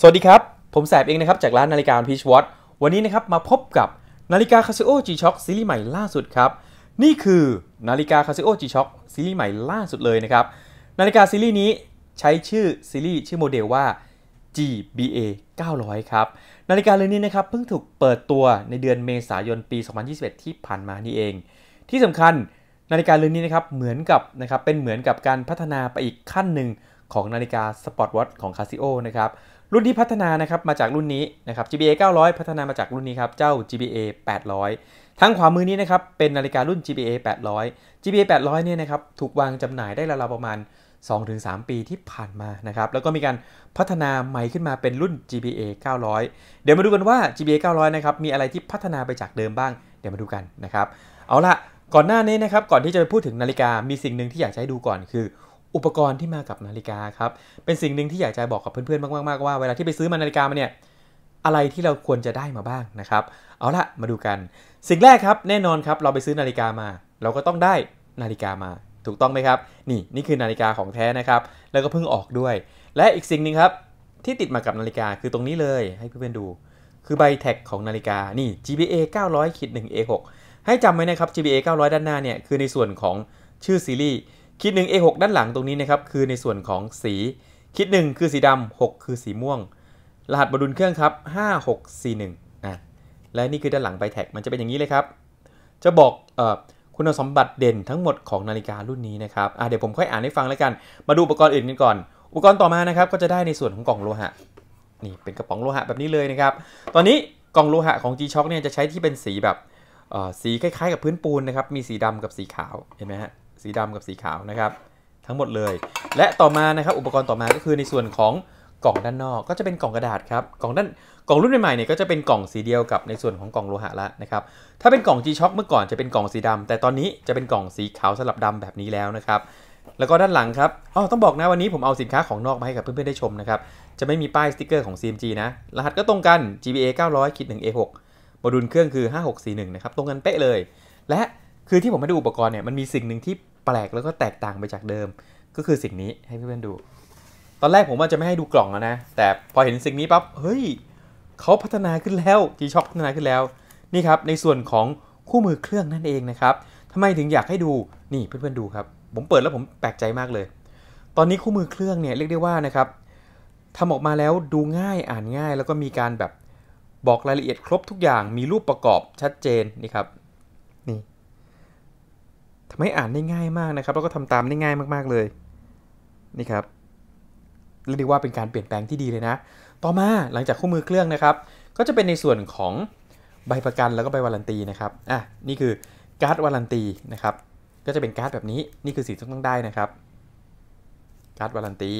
สวัสดีครับ ผมแสบเองนะครับจากร้านนาฬิกาพีชวอตวันนี้นะครับมาพบกับนาฬิกาคาซิโอจีช็อคซีรีส์ใหม่ล่าสุดครับ นี่คือนาฬิกาคาซิโอจีช็อคซีรีส์ใหม่ล่าสุดเลยนะครับ นาฬิกาซีรีส์นี้ใช้ชื่อซีรีส์ชื่อโมเดลว่า GBA 900ครับ นาฬิกาเรือนนี้นะครับเพิ่งถูกเปิดตัวในเดือนเมษายนปี 2021 ที่ผ่านมานี่เอง ที่สำคัญนาฬิกาเรือนนี้นะครับเหมือนกับนะครับเป็นเหมือนกับการพัฒนาไปอีกขั้นหนึ่งของนาฬิกาสปอร์ตวอทของคาซิโอนะครับรุ่นที่พัฒนานะครับมาจากรุ่นนี้นะครับ GBA 900 พัฒนามาจากรุ่นนี้ครับ เจ้า GBA 800 ทั้งขวามือนี้นะครับเป็นนาฬิการุ่น GBA 800 GBA 800 เนี่ยนะครับถูกวางจำหน่ายได้ราวๆประมาณ 2-3 ปีที่ผ่านมานะครับแล้วก็มีการพัฒนาใหม่ขึ้นมาเป็นรุ่น GBA 900 เดี๋ยวมาดูกันว่า GBA 900 นะครับมีอะไรที่พัฒนาไปจากเดิมบ้างเดี๋ยวมาดูกันนะครับเอาละก่อนหน้านี้นะครับก่อนที่จะไปพูดถึงนาฬิกามีสิ่งหนึ่งที่อยากให้ดูก่อนคืออุปกรณ์ที่มากับนาฬิกาครับ เป็นสิ่งหนึ่งที่อยากจะบอกกับเพื่อนๆมากๆว่าเวลาที่ไปซื้อมานาฬิกามาเนี่ย อะไรที่เราควรจะได้มาบ้างนะครับ เอาละมาดูกันสิ่งแรกครับแน่นอนครับเราไปซื้อนาฬิกามา เราก็ต้องได้นาฬิกามาถูกต้องไหมครับนี่นี่คือนาฬิกาของแท้นะครับแล้วก็เพิ่งออกด้วย และอีกสิ่งหนึ่งครับที่ติดมากับนาฬิกาคือตรงนี้เลยให้เพื่อนๆดู คือใบแท็กของนาฬิกานี่ GBA 900 1 A6 ให้จำไว้นะครับ GBA 900 ด้านหน้าเนี่ยคือในส่วนของชื่อซีรีส์คิดหนึ่ง A6 ด้านหลังตรงนี้นะครับ คือในส่วนของสีคิดหนึ่งคือสีดำ6คือสีม่วง รหัสบดุลเครื่องครับ 5641ี่ะและนี่คือด้านหลังไบแท็กมันจะเป็นอย่างนี้เลยครับ จะบอกเอ่อคุณสมบัติเด่นทั้งหมดของนาฬิการุ่นนี้นะครับเดี๋ยวผมค่อยอ่านให้ฟังแล้วกันมาดูอุปกรณ์อื่นกันก่อน อุปกรณ์ต่อมานะครับก็จะได้ในส่วนของกล่องโลหะนี่เป็นกระป๋องโลหะแบบนี้เลยนะครับตอนนี้กล่องโลหะของ G-Shock เนี่ยจะใช้ที่เป็นสีแบบสีคล้ายๆ กับพื้นปูนนะครับมีสีดำกับสีขาวเห็นไหมฮะสีดำกับสีขาวนะครับทั้งหมดเลย และต่อมานะครับอุปกรณ์ต่อมาก็คือในส่วนของกล่องด้านนอก ก็จะเป็นกล่องกระดาษครับกล่องด้านกล่องรุ่นใหม่ๆเนี่ยก็จะเป็นกล่องสีเดียวกับในส่วนของกล่องโลหะละนะครับถ้าเป็นกล่อง G-Shock เมื่อก่อนจะเป็นกล่องสีดำ แต่ตอนนี้จะเป็นกล่องสีขาวสลับดำแบบนี้แล้วนะครับแล้วก็ด้านหลังครับอ๋อต้องบอกนะวันนี้ผมเอาสินค้าของนอกมาให้กับเพื่อนๆได้ชมนะครับจะไม่มีป้ายสติกเกอร์ของ CMG นะรหัสก็ตรงกัน GBA 900คิด1 A6 โมดูลเครื่องคือ 5641 นะครับตรงกันเป๊ะเลย และคือที่ผมมาดูอุปกรณ์เนี่ยมันมีสิ่งหนึ่งที่แปลกแล้วก็แตกต่างไปจากเดิม ก็คือสิ่งนี้ให้เพื่อนๆดู ตอนแรกผมว่าจะไม่ให้ดูกล่องนะ แต่พอเห็นสิ่งนี้ปั๊บเฮ้ยเขาพัฒนาขึ้นแล้วจีช็อคพัฒนาขึ้นแล้ว นี่ครับในส่วนของคู่มือเครื่องนั่นเองนะครับทำไมถึงอยากให้ดู นี่เพื่อนๆดูครับ ผมเปิดแล้วผมแปลกใจมากเลย ตอนนี้คู่มือเครื่องเนี่ยเรียกได้ว่านะครับทำออกมาแล้วดูง่ายอ่านง่าย แล้วก็มีการแบบบอกรายละเอียดครบทุกอย่างมีรูปประกอบชัดเจนนี่ครับทำให้อ่านได้ง่ายมากนะครับแล้วก็ทำตามได้ง่ายมาก ๆเลยนี่ครับเรียกได้ว่าเป็นการเปลี่ยนแปลงที่ดีเลยนะ ต่อมาหลังจากคู่มือเครื่องนะครับ ก็จะเป็นในส่วนของใบประกันแล้วก็ใบวารันตีนะครับอ่ะนี่คือการ์ดวารันตีนะครับก็จะเป็นการ์ดแบบนี้นี่คือสิ่งที่ต้องได้นะครับการ์ดวารันตี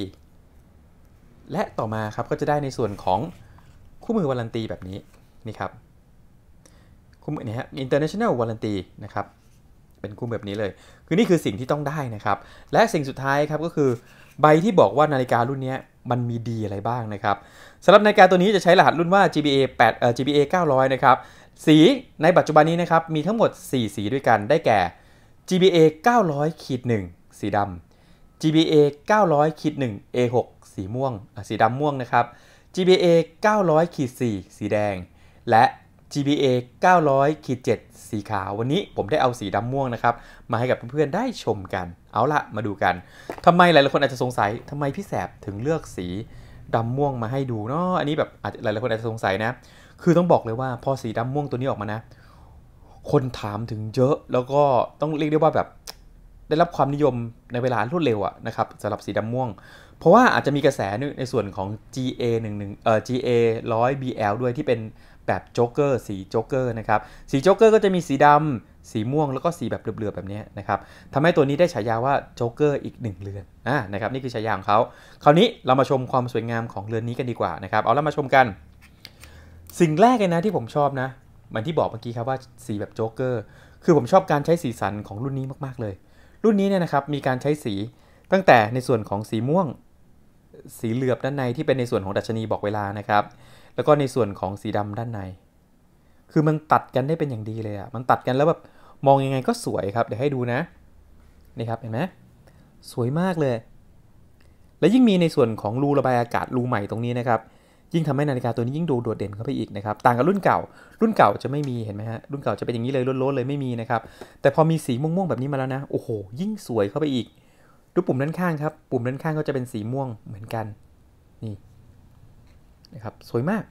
และต่อมาครับก็จะได้ในส่วนของคู่มือวารันตีแบบนี้นี่ครับคู่มือเนี่ยฮะ international warranty นะครับเป็นคู่แบบนี้เลย คือนี่คือสิ่งที่ต้องได้นะครับ และสิ่งสุดท้ายครับก็คือใบที่บอกว่านาฬิการุ่นนี้มันมีดีอะไรบ้างนะครับ สำหรับนาฬิกาตัวนี้จะใช้รหัสรุ่นว่า GBA 8เอ่อ GBA 900 นะครับ สีในปัจจุบันนี้นะครับ มีทั้งหมด 4 สีด้วยกันได้แก่ GBA 900 ขีด1สีดำ GBA 900ขีด1 A6 สีม่วงสีดำม่วงนะครับ GBA 900 ขีด4สีแดง และ GBA 900 ขีด7สีขาววันนี้ผมได้เอาสีดำม่วงนะครับมาให้กับเพื่อนๆได้ชมกันเอาละมาดูกัน ทำไมหลายๆคนอาจจะสงสัยทำไมพี่แสบถึงเลือกสีดำม่วงมาให้ดูเนาะอันนี้แบบอาจจะหลายๆคนอาจจะสงสัยนะ คือต้องบอกเลยว่าพอสีดำม่วงตัวนี้ออกมานะ คนถามถึงเยอะ แล้วก็ต้องเรียกได้ว่าแบบได้รับความนิยมในเวลารวดเร็วอะนะครับสำหรับสีดำม่วงเพราะว่าอาจจะมีกระแสในส่วนของ GA 1 1เอ่อ GA 100 BL ด้วยที่เป็นแบบโจ๊กเกอร์สีโจ๊กเกอร์นะครับ สีโจ๊กเกอร์ก็จะมีสีดำสีม่วง แล้วก็สีแบบเหลือๆแบบนี้นะครับทำให้ตัวนี้ได้ฉายาว่าโจ๊กเกอร์อีก1เรือนอ่านะครับนี่คือฉายาของเขาคราวนี้เรามาชมความสวยงามของเรือนนี้กันดีกว่านะครับ เอาแล้วมาชมกัน สิ่งแรกเลยนะที่ผมชอบนะมันที่บอกเมื่อกี้ครับว่าสีแบบโจ๊กเกอร์คือผมชอบการใช้สีสันของรุ่นนี้มากๆเลย รุ่นนี้เนี่ยนะครับมีการใช้สีตั้งแต่ในส่วนของสีม่วง สีเหลือบด้านในที่เป็นในส่วนของดัชนีบอกเวลานะครับแล้วก็ในส่วนของสีดำด้านใน คือมันตัดกันได้เป็นอย่างดีเลยอะ่ะ มันตัดกันแล้วแบบมองยังไงก็สวยครับ เดี๋ยวให้ดูนะ นี่ครับเห็นไหมสวยมากเลย และยิ่งมีในส่วนของรูระบาย อากาศรูใหม่ตรงนี้นะครับ ยิ่งทำให้นาฬิกาตัวนี้ยิ่งดูโดดเด่นเข้าไปอีกนะครับต่างกับรุ่นเก่า รุ่นเก่าจะไม่มีเห็นไหมฮะรุ่นเก่าจะเป็นอย่างนี้เลยล้วนๆเลยไม่มีนะครับแต่พอมีสีม่วงๆแบบนี้มาแล้วนะโอ้โห ยิ่งสวยเข้าไปอีกดูปุ่มด้านข้างครับปุ่มด้านข้างก็จะเป็นสีม่วงเหมือนกันนะครับสวยมาก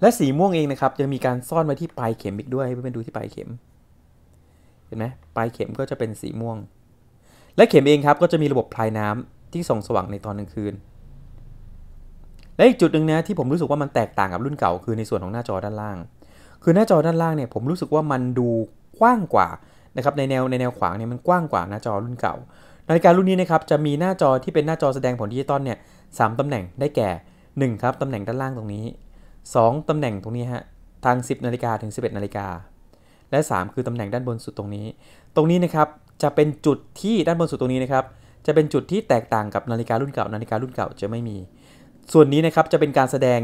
และสีม่วงเองนะครับยังมีการซ่อน ไว้ที่ปลายเข็มอีกด้วยเพื่อนๆดูที่ปลายเข็มเห็นไหมปลายเข็มก็จะเป็นสีม่วง และเข็มเองครับก็จะมีระบบพลายน้ำที่ส่องสว่างในตอนกลางคืน และอีกจุดหนึ่งนะที่ผมรู้สึกว่ามันแตกต่างกับรุ่นเก่า คือในส่วนของหน้าจอด้านล่าง คือหน้าจอด้านล่างเนี่ยผมรู้สึกว่ามันดูกว้างกว่านะครับในแนวในแนวขวางเนี่ยมันกว้างกว่า หน้าจอรุ่นเก่านาฬิการุ่นนี้นะครับ จะมีหน้าจอที่เป็นหน้าจอแสดงผลดิจิตอลเนี่ยสตำแหน่งได้แก่ 1 ครับตำแหน่งด้านล่างตรงนี้ 2ตำแหน่งตรงนี้ฮะ ทาง 10นาฬิกาถึง 11นาฬิกา และ 3 คือตำแหน่งด้านบนสุดตรงนี้ ตรงนี้นะครับ จะเป็นจุดที่ด้านบนสุดตรงนี้นะครับ จะเป็นจุดที่แตกต่างกับนาฬิการุ่นเก่า นาฬิการุ่นเก่าจะไม่มี ส่วนนี้นะครับ จะเป็นการแสดง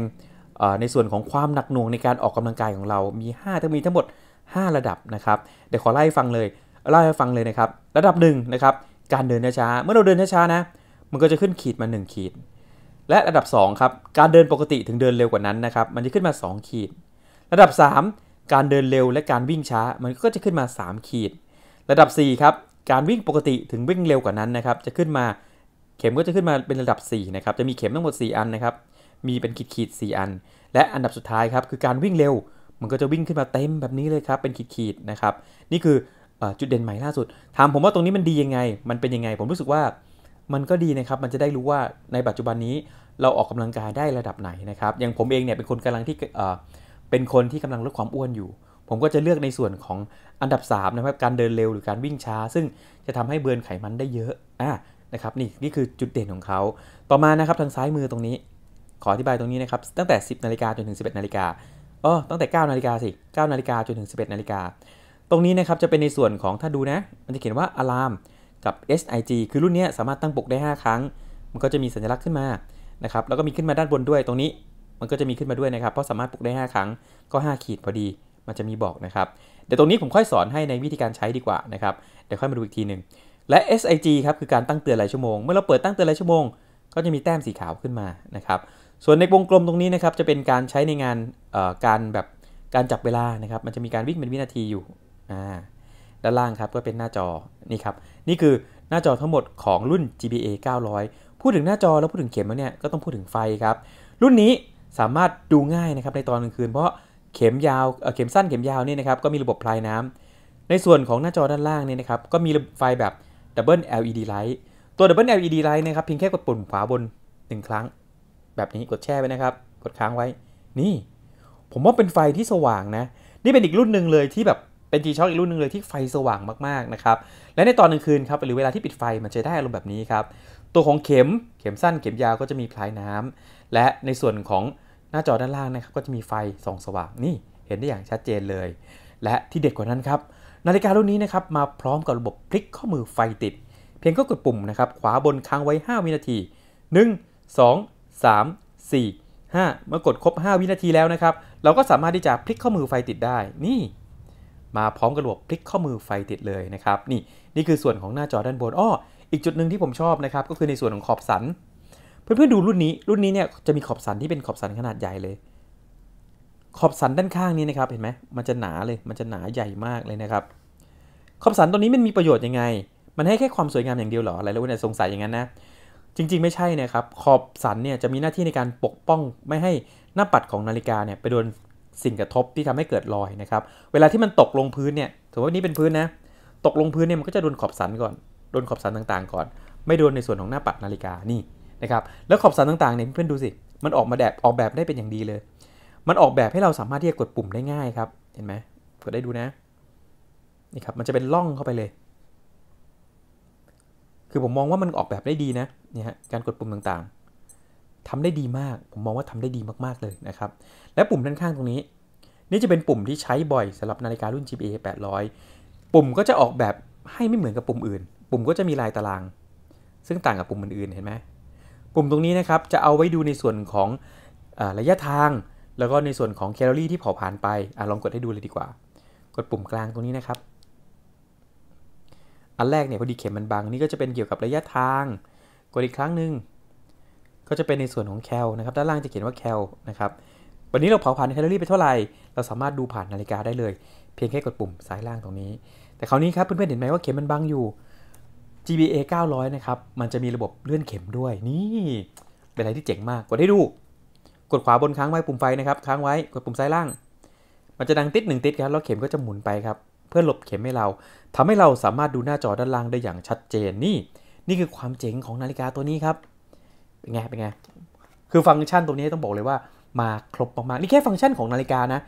ในส่วนของความหนักหน่วง ในการออกกำลังกายของเรา มี5ทั้งมีทั้งหมด 5 ระดับนะครับ เดี๋ยวขอไล่ฟังเลย ไล่ให้ฟังเลยนะครับ ระดับ 1 นะครับการเดินช้า เมื่อเราเดินช้านะ มันก็จะขึ้นขีดมา 1 ขีด และระดับ2ครับ การเดินปกติถึงเดินเร็วกว่านั้นนะครับ มันจะขึ้นมา 2 ขีด ระดับ 3 การเดินเร็วและการวิ่งช้า มันก็จะขึ้นมา 3 ขีด ระดับ4ครับ การวิ่งปกติถึงวิ่งเร็วกว่านั้นนะครับ จะขึ้นมา เข็มก็จะขึ้นมาเป็นระดับ4นะครับ จะมีเข็มทั้งหมด 4 อันนะครับ มีเป็นขีดขีด4อัน และอันดับสุดท้ายครับ คือการวิ่งเร็ว มันก็จะวิ่งขึ้นมาเต็มแบบนี้เลยครับ เป็นขีดขีดนะครับนี่คือจุดเด่นใหม่ล่าสุด ถามผมว่าตรงนี้มันดียังไง มันเป็นยังไงผมรู้สึกว่ามันก็ดีนะครับมันจะได้รู้ว่าในปัจจุบันนี้เราออกกำลังกายได้ระดับไหนนะครับอย่างผมเองเนี่ยเป็นคนกำลังที่เป็นคนที่กำลังลดความอ้วนอยู่ ผมก็จะเลือกในส่วนของอันดับ3นะครับการเดินเร็ว หรือการวิ่งช้าซึ่งจะทำให้เบิร์นไขมันได้เยอะอ่ะนะครับนี่นี่คือจุดเด่นของเขาต่อมานะครับทางซ้ายมือตรงนี้ขออธิบายตรงนี้นะครับตั้งแต่ 10นาฬิกาจนถึง11นาฬิกาอ๋อตั้งแต่9นาฬิกาสิ9นาฬิกาจนถึง11นาฬิกาตรงนี้นะครับจะเป็นในส่วนของถ้าดูนะมันจะเขียนว่า alarm กับ SIG คือรุ่นนี้สามารถตั้งปลุกได้ 5 ครั้ง มันก็จะมีสัญลักษณ์ขึ้นมานะครับแล้วก็มีขึ้นมาด้านบนด้วย ตรงนี้มันก็จะมีขึ้นมาด้วยนะครับเพราะสามารถปลุกได้ 5 ครั้งก็ 5 ขีดพอดี มันจะมีบอกนะครับเดี๋ยวตรงนี้ผมค่อยสอนให้ในวิธีการใช้ดีกว่านะครับเดี๋ยวค่อยมาดูอีกทีหนึ่งและ SIG ครับคือการตั้งเตือนรายชั่วโมงเมื่อเราเปิดตั้งเตือนรายชั่วโมง ก็จะมีแต้มสีขาวขึ้นมานะครับส่วนในวงกลมตรงนี้นะครับจะเป็นการใช้ในงานการแบบการจับเวลานะครับมันจะมีการวิ่งเป็นวินาทีอยู่ด้านล่างครับก็เป็นหน้าจอนี่ครับนี่คือหน้าจอทั้งหมดของรุ่น GBA 900 พูดถึงหน้าจอแล้วพูดถึงเข็มแล้วเนี่ยก็ต้องพูดถึงไฟครับรุ่นนี้สามารถดูง่ายนะครับในตอนกลางคืน เพราะเข็มยาวเข็มสั้นเข็มยาวนี่นะครับก็มีระบบพลายน้ำ ในส่วนของหน้าจอด้านล่างเนี่ยนะครับก็มีไฟแบบ Double LED light ตัว Double LED light นะครับเพียงแค่กดปุ่มขวาบน1ครั้ง แบบนี้กดแช่ไว้นะครับกดค้างไว้นี่ ผมว่าเป็นไฟที่สว่างนะนี่เป็นอีกรุ่นหนึ่งเลยที่แบบเป็นทีช็อกอีกรุ่นหนึ่งเลยที่ไฟสว่างมากๆนะครับ และในตอนกลางคืนครับหรือเวลาที่ปิดไฟมันจะได้อารมณ์แบบนี้ครับตัวของเข็มเข็มสั้นเข็มยาวก็จะมีพลายน้ำ และในส่วนของหน้าจอด้านล่างนะครับก็จะมีไฟส่องสว่างนี่ เห็นได้อย่างชัดเจนเลย และที่เด็ดกว่านั้นครับนาฬิการุ่นนี้นะครับมาพร้อมกับระบบพลิกข้อมือไฟติด เพียงก็กดปุ่มนะครับขวาบนค้างไว้5วินาที 1 2 3 4 5 เมื่อกดครบ5 วินาทีแล้วนะครับเราก็สามารถที่จะพลิกข้อมือไฟติดได้นี่มา พร้อมกระโหลกพลิกข้อมือไฟติดเลยนะครับนี่นี่คือส่วนของหน้าจอด้านบนอ้ออีกจุดหนึ่งที่ผมชอบนะครับก็คือในส่วนของขอบสัน เพื่อนๆดูรุ่นนี้รุ่นนี้เนี่ยจะมีขอบสันที่เป็นขอบสันขนาดใหญ่เลย ขอบสันด้านข้างนี้นะครับเห็นไหมมันจะหนาเลยมันจะหนาใหญ่มากเลยนะครับ ขอบสันตัวนี้มันมีประโยชน์ยังไง มันให้แค่ความสวยงามอย่างเดียวหรออะไรแล้วเนี่ยสงสัยอย่างนั้นนะจริง ๆไม่ใช่นะครับขอบสันเนี่ยจะมีหน้าที่ในการปกป้องไม่ให้หน้าปัดของนาฬิกาเนี่ยไปโดนสิ่งกระทบที่ทำให้เกิดรอยนะครับ เวลาที่มันตกลงพื้นเนี่ยถือว่านี่เป็นพื้นนะ ตกลงพื้นเนี่ยมันก็จะโดนขอบสันก่อนโดนขอบสันต่างๆก่อน ไม่โดนในส่วนของหน้าปัดนาฬิกานี่นะครับ แล้วขอบสันต่างๆเนี่ยเพื่อนดูสิ มันออกมาแบบออกแบบได้เป็นอย่างดีเลย มันออกแบบให้เราสามารถที่จะกดปุ่มได้ง่ายครับ เห็นไหมกดได้ดูนะ นี่ครับมันจะเป็นล่องเข้าไปเลย คือผมมองว่ามันออกแบบได้ดีนะเนี่ยฮะการกดปุ่มต่างๆทำได้ดีมาก ผมมองว่าทำได้ดีมากๆ เลยนะครับ และปุ่มด้านข้างตรงนี้ นี่จะเป็นปุ่มที่ใช้บ่อยสำหรับนาฬิการุ่น GPA 800ปุ่มก็จะออกแบบให้ไม่เหมือนกับปุ่มอื่น ปุ่มก็จะมีลายตาราง ซึ่งต่างกับปุ่มอื่นๆ เห็นไหมปุ่มตรงนี้นะครับจะเอาไว้ดูในส่วนของอระยะทาง แล้วก็ในส่วนของแคลอรี่ที่เผาผ่านไปอลองกดให้ดูเลยดีกว่า กดปุ่มกลางตรงนี้นะครับ อันแรกเนี่ยพอดีเข็มมันบางนี่ก็จะเป็นเกี่ยวกับระยะทาง กดอีกครั้งหนึ่งก็จะเป็นในส่วนของแคลนะครับด้านล่างจะเขียนว่าแคลนะครับวันนี้เราเผาผ่านแคลอรี่ไปเท่าไหร่เราสามารถดูผ่านนาฬิกาได้เลย เพียงแค่กดปุ่มซ้ายล่างตรงนี้ แต่คราวนี้ครับเพื่อนๆเห็นไหมว่าเข็มมันบังอยู่ GBA 900 นะครับมันจะมีระบบเลื่อนเข็มด้วยนี่เป็นอะไรที่เจ๋งมากกดให้ดู กดขวาบนค้างไว้ปุ่มไฟนะครับค้างไว้กดปุ่มซ้ายล่าง มันจะดังติดหนึ่งติดครับแล้วเข็มก็จะหมุนไปครับเพื่อหลบเข็มให้เรา ทำให้เราสามารถดูหน้าจอด้านล่างได้อย่างชัดเจนนี่ นี่คือความเจ๋งของนาฬิกาตัวนี้ครับเป็นไงเป็นไงคือฟังก์ชันตัวนี้ต้องบอกเลยว่า มาครบมากๆ นี่แค่ฟังก์ชันของนาฬิกานะ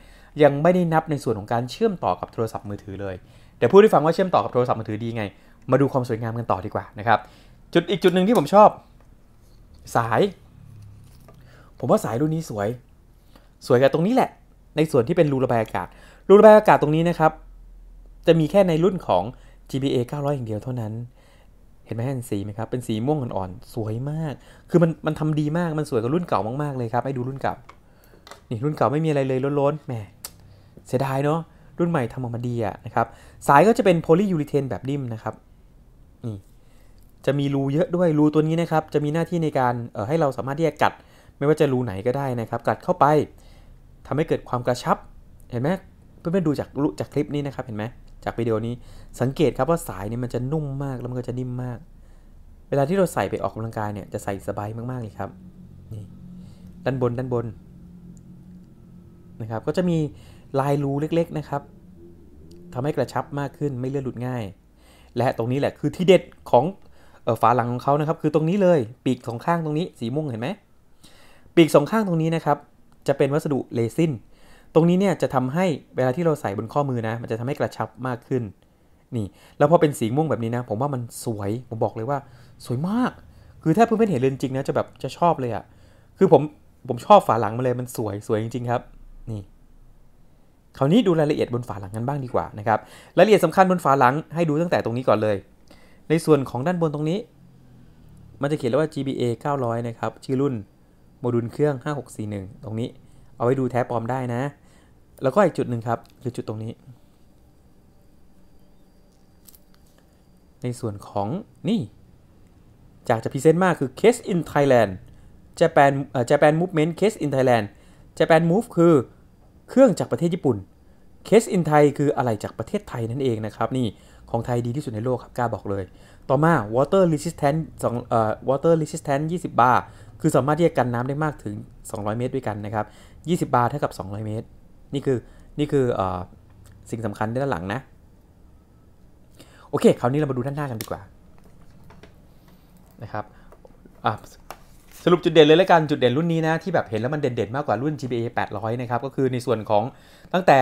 ยังไม่ได้นับในส่วนของการเชื่อมต่อกับโทรศัพท์มือถือเลยเดี๋ยวพูดให้ฟังว่าเชื่อมต่อกับโทรศัพท์มือถือดีไง มาดูความสวยงามกันต่อดีกว่านะครับ จุดอีกจุดหนึ่งที่ผมชอบ สาย ผมว่าสายรุ่นนี้สวย สวยกับตรงนี้แหละ ในส่วนที่เป็นรูระบายอากาศ รูระบายอากาศตรงนี้นะครับ จะมีแค่ในรุ่นของ GBA 900อย่างเดียวเท่านั้น็นไหมเห็นสีไหมครับเป็นสีม่วงอ่อนๆ สวยมาก คือมันมันทำดีมากมันสวยกว่ารุ่นเก่ามากๆเลยครับให้ดูรุ่นเก่านี่รุ่นเก่าไม่มีอะไรเลยล้นๆแหมเสียดายเนาะรุ่นใหม่ทำออกมาดีอะนะครับสายก็จะเป็นโพลียูริเทนแบบดิ่มนะครับนี่จะมีรูเยอะด้วยรูตัวนี้นะครับจะมีหน้าที่ในการเออให้เราสามารถที่จะกัด ไม่ว่าจะรูไหนก็ได้นะครับกัดเข้าไป ทำให้เกิดความกระชับ เห็นไหมเพื่อนๆดูจากจากคลิปนี้นะครับเห็นไหมจากวิดีโอนี้สังเกตครับว่าสายเนี่ยมันจะนุ่มมากแล้วมันก็จะนิ่มมาก เวลาที่เราใส่ไปออกกำลังกายเนี่ยจะใส่สบายมากๆเลยครับนี่ด้านบนด้านบนนะครับ ก็จะมีลายรูเล็กๆนะครับ ทำให้กระชับมากขึ้นไม่เลื่อนหลุดง่าย และตรงนี้แหละคือที่เด็ดของฝาหลังของเขานะครับคือตรงนี้เลยปีกสองข้างตรงนี้สีม่วงเห็นไหมปีกสองข้างตรงนี้นะครับ จะเป็นวัสดุเรซินตรงนี้เนี่ยจะทำให้เวลาที่เราใส่บนข้อมือนะ มันจะทำให้กระชับมากขึ้น นี่แล้วพอเป็นสีม่วงแบบนี้นะ ผมว่ามันสวย ผมบอกเลยว่า สวยมาก คือถ้าเพื่อนๆเห็นเรอยจริงนะจะแบบจะชอบเลยอะ่ะคือผมผมชอบฝาหลังมาเลยมันสวยสวยจริงๆ ครับ นี่คราวนี้ดูรายละเอียดบนฝาหลังกันบ้างดีกว่านะครับรายละเอียดสำคัญบนฝาหลังให้ดูตั้งแต่ตรงนี้ก่อนเลย ในส่วนของด้านบนตรงนี้ มันจะเขียนว่า GBA 900 นะครับชื่อรุ่นโมดูลเครื่อง 5641 ตรงนี้ เอาไว้ดูแท้ปลอมได้นะแล้วก็อีกจุดหนึ่งครับ คือจุดตรงนี้ ในส่วนของนี่ จากจะพิเศษมากคือ case in Thailand Japan Japan movement case in Thailand Japan move คือเครื่องจากประเทศญี่ปุ่น case in Thai คืออะไรจากประเทศไทยนั่นเองนะครับนี่ของไทยดีที่สุดในโลกครับกล้าบอกเลย ต่อมา water resistant 2เอ่อ water resistant 20บาร์คือสามารถที่จะกันน้ำได้มากถึง 200 เมตรด้วยกันนะครับ 20บาร์เท่ากับ 200 เมตรนี่คือนี่คืออสิ่งสำคัญด้านหลังนะโอเค คราวนี้เรามาดูด้านหน้ากันดีกว่านะครับสรุปจุดเด่นเลยละกันจุดเด่นรุ่นนี้นะที่แบบเห็นแล้วมันเด่นๆมากกว่ารุ่น GBA 800นะครับก็คือในส่วนของตั้งแต่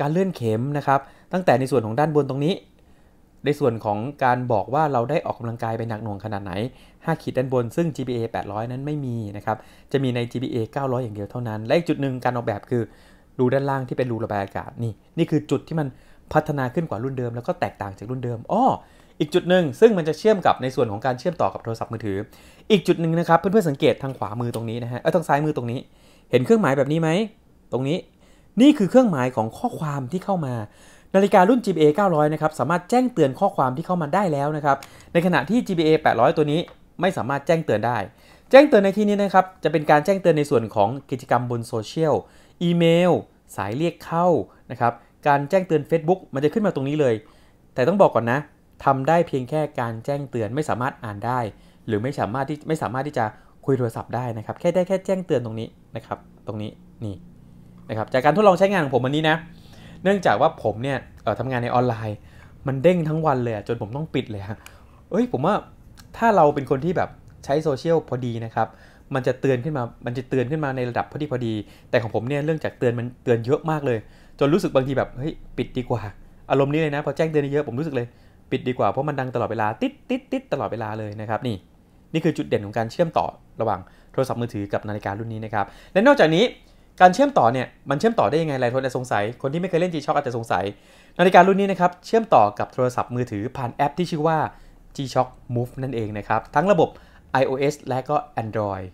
การเลื่อนเข็มนะครับตั้งแต่ในส่วนของด้านบนตรงนี้ ในส่วนของการบอกว่าเราได้ออกกำลังกายไปหนักหน่วงขนาดไหน5ขีดด้านบนซึ่ง GBA 800 นั้นไม่มีนะครับจะมีใน GBA 900 อย่างเดียวเท่านั้น และอีกจุดหนึ่งการออกแบบคือรูด้านล่างที่เป็นรูระบายอากาศนี่นี่คือจุดที่มันพัฒนาขึ้นกว่ารุ่นเดิมแล้วก็แตกต่างจากรุ่นเดิมอ้ออีกจุดหนึ่งซึ่งมันจะเชื่อมกับในส่วนของการเชื่อมต่อกับโทรศัพท์มือถือ อีกจุดหนึ่งนะครับเพื่อนๆสังเกตทางขวามือตรงนี้นะฮะเออทางซ้ายมือตรงนี้ เห็นเครื่องหมายแบบนี้ไหมตรงนี้ นี่คือเครื่องหมายของข้อความที่เข้ามา นาฬิการุ่น GBA 900นะครับสามารถแจ้งเตือนข้อความที่เข้ามาได้แล้วนะครับในขณะที่ GBA 800ตัวนี้ไม่สามารถแจ้งเตือนได้ แจ้งเตือนในที่นี้นะครับจะเป็นการแจ้งเตือนในส่วนของกิจกรรมบนโซเชียลอีเมลสายเรียกเข้านะครับการแจ้งเตือน Facebook มันจะขึ้นมาตรงนี้เลย แต่ต้องบอกก่อนนะทำได้เพียงแค่การแจ้งเตือนไม่สามารถอ่านได้ หรือไม่สามารถที่ไม่สามารถที่จะคุยโทรศัพท์ได้นะครับ แค่ได้แค่แจ้งเตือนตรงนี้นะครับ ตรงนี้นี่นะครับจากการทดลองใช้งานของผมวันนี้นะเนื่องจากว่าผมเนี่ยทำงานในออนไลน์ มันเด้งทั้งวันเลยจนผมต้องปิดเลยฮะเอ้ยผมว่าถ้าเราเป็นคนที่แบบใช้โซเชียลพอดีนะครับมันจะเตือนขึ้นมา มันจะเตือนขึ้นมาในระดับพอดีพอดี แต่ของผมเนี่ยเรื่องจากเตือนมันเตือนเยอะมากเลย จนรู้สึกบางทีแบบ เฮ้ย ปิดดีกว่า อารมณ์นี้เลยนะ พอแจ้งเตือนเยอะผมรู้สึกเลย ปิดดีกว่า เพราะมันดังตลอดเวลา ติดติดติดตลอดเวลาเลยนะครับ นี่ นี่คือจุดเด่นของการเชื่อมต่อระหว่างโทรศัพท์มือถือกับนาฬิการุ่นนี้นะครับ และนอกจากนี้การเชื่อมต่อเนี่ยมันเชื่อมต่อได้ยังไงหลายคนอาจจะสงสัย คนที่ไม่เคยเล่น G-Shock อาจจะสงสัย นาฬิการุ่นนี้นะครับเชื่อมต่อกับโทรศัพท์มือถือผ่านแอปที่ชื่อว่า G-Shock Move นั่นเองนะครับทั้งระบบ iOS และก็ Android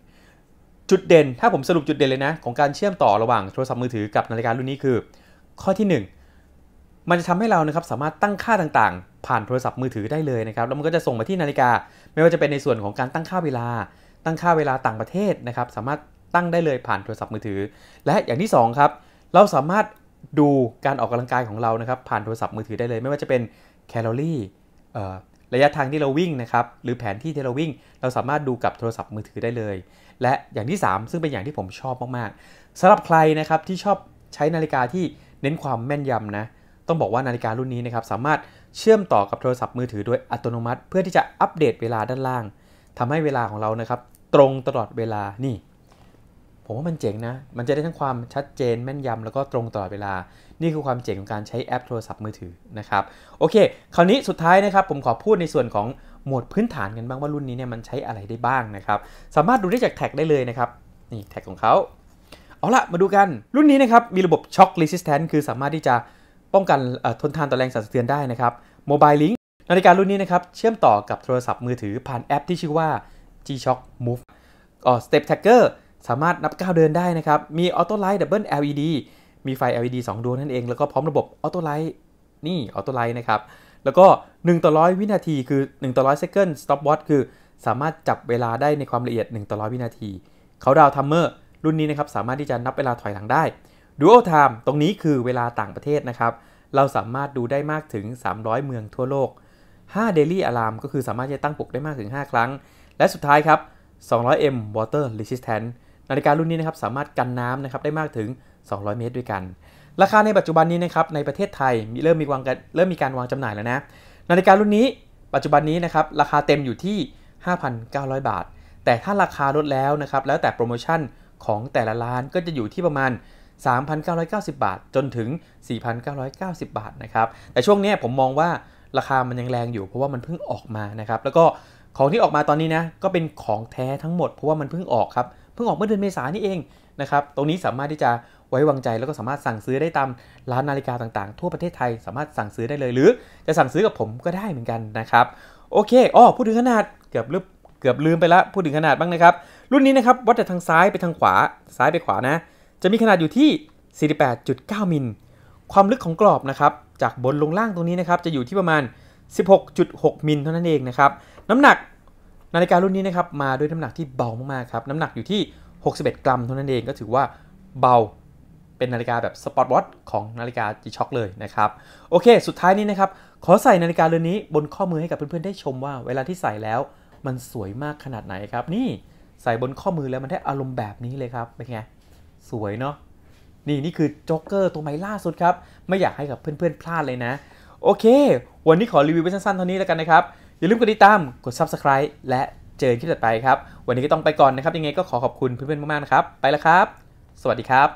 จุดเด่นถ้าผมสรุปจุดเด่นเลยนะของการเชื่อมต่อระหว่างโทรศัพท์มือถือกับนาฬิการุ่นนี้คือ ข้อที่ 1 มันจะทำให้เรานะครับสามารถตั้งค่าต่างๆ ผ่านโทรศัพท์มือถือได้เลยนะครับแล้วมันก็จะส่งมาที่นาฬิกา ไม่ว่าจะเป็นในส่วนของการตั้งค่าเวลา ตั้งค่าเวลาต่างประเทศนะครับสามารถตั้งได้เลยผ่านโทรศัพท์มือถือ และอย่างที่2ครับเราสามารถดูการออกกำลังกายของเรานะครับผ่านโทรศัพท์มือถือได้เลยไม่ว่าจะเป็นแคลอรี่ระยะทางที่เราวิ่งนะครับหรือแผนที่ที่เราวิ่ง เราสามารถดูกับโทรศัพท์มือถือได้เลยและอย่างที่ 3 ซึ่งเป็นอย่างที่ผมชอบมากๆสำหรับใครนะครับที่ชอบใช้นาฬิกาที่เน้นความแม่นยำนะต้องบอกว่านาฬิการุ่นนี้นะครับสามารถเชื่อมต่อกับโทรศัพท์มือถือโดยอัตโนมัติ เพื่อที่จะอัปเดตเวลาด้านล่าง ทำให้เวลาของเรานะครับตรงตลอดเวลานี่ ผมว่ามันเจ๋งนะ มันจะได้ทั้งความชัดเจนแม่นยำแล้วก็ตรงตลอดเวลา นี่คือความเจ๋งของการใช้แอปโทรศัพท์มือถือนะครับโอเค คราวนี้สุดท้ายนะครับผมขอพูดในส่วนของหมวดพื้นฐานกันบ้างว่ารุ่นนี้เนี่ยมันใช้อะไรได้บ้างนะครับ สามารถดูได้จากแท็กได้เลยนะครับ นี่แท็กของเขา เอาละมาดูกันรุ่นนี้นะครับมีระบบช็อครีสิสแตนคือสามารถที่จะป้องกันทนทานต่อแรงสั่นสะเทือนได้นะครับโมบายลิงก์นาฬิการุ่นนี้นะครับ เชื่อมต่อกับโทรศัพท์มือถือผ่านแอปที่ชื่อว่า G-Shock Move อ๋อ Step Tracker สามารถนับก้าวเดินได้นะครับมี Auto Light Double LED มีไฟ LED 2ดวงนั่นเองแล้วก็พร้อมระบบ Auto Light นี่ Auto Light นะครับแล้วก็1ต่อร้อยวินาทีคือ1ต่อร้อยเซคเกิลสต็อปวอทคือสามารถจับเวลาได้ในความละเอียด1ต่อร้อยวินาทีเขาดาวทัมเมอร์รุ่นนี้นะครับ สามารถที่จะนับเวลาถอยหลังได้ดูอัลไทม์ตรงนี้คือเวลาต่างประเทศนะครับ เราสามารถดูได้มากถึง 300 เมืองทั่วโลก 5 Daily Alarm ก็คือสามารถจะตั้งปลุกได้มากถึง 5 ครั้ง และสุดท้ายครับ 200M Water Resistance นาฬิการุ่นนี้นะครับสามารถกันน้ำนะครับได้มากถึง 200 เมตรด้วยกันราคาในปัจจุบันนี้นะครับในประเทศไทยมีเริ่มมีวางเริ่มมีการวางจำหน่ายแล้วนะนาฬิการุ่นนี้ ปัจจุบันนี้นะครับราคาเต็มอยู่ที่ 5,900 บาท แต่ถ้าราคาลดแล้วนะครับแล้วแต่โปรโมชั่นของแต่ละร้านก็จะอยู่ที่ประมาณ 3,990 บาท จนถึง 4,990 บาทนะครับแต่ช่วงนี้ผมมองว่าราคามันยังแรงอยู่เพราะว่ามันเพิ่งออกมานะครับแล้วก็ของที่ออกมาตอนนี้นะก็เป็นของแท้ทั้งหมด เพราะว่ามันเพิ่งออกครับเพิ่งออกเมื่อเดือนเมษายนนี่เองนะครับตรงนี้สามารถที่จะไว้วางใจแล้วก็สามารถสั่งซื้อได้ตามร้านนาฬิกาต่างๆทั่วประเทศไทย สามารถสั่งซื้อได้เลยหรือ จะสั่งซื้อกับผมก็ได้เหมือนกันนะครับโอเคอ๋อพูดถึงขนาดเกือบลืมเกือบลืมไปละพูดถึงขนาดบ้างนะครับ รุ่นนี้นะครับวัดจากทางซ้ายไปทางขวาซ้ายไปขวานะ จะมีขนาดอยู่ที่ 48.9มิลความลึกของกรอบนะครับจากบนลงล่างตรงนี้นะครับจะอยู่ที่ประมาณ 16.6มิลเท่านั้นเองนะครับน้ำหนักนาฬิการุ่นนี้นะครับมาด้วยน้ำหนักที่เบามากๆครับน้ำหนักอยู่ที่61กรัมเท่านั้นเองก็ถือว่าเบาเป็นนาฬิกาแบบสปอร์ตวอทของนาฬิกาจีช็อกเลยนะครับโอเค สุดท้ายนี้นะครับ ขอใส่นาฬิกาเรือนนี้บนข้อมือให้กับเพื่อนๆได้ชมว่า เวลาที่ใส่แล้ว มันสวยมากขนาดไหนครับนี่ใส่บนข้อมือแล้วมันได้อารมณ์แบบนี้เลยครับเป็นไงสวยเนาะนี่นี่คือจ็อกเกอร์ตัวใหม่ล่าสุดครับ ไม่อยากให้กับเพื่อนๆ พลาดเลยนะ โอเค วันนี้ขอรีวิวไปสั้นๆเท่านี้แล้วกันนะครับอย่าลืมกดติดตามกด subscribe และเจอคลิปต่อไปครับ วันนี้ก็ต้องไปก่อนนะครับ ยังไงก็ขอขอบคุณเพื่อนๆมากๆนะครับ ไปแล้วครับ สวัสดีครับ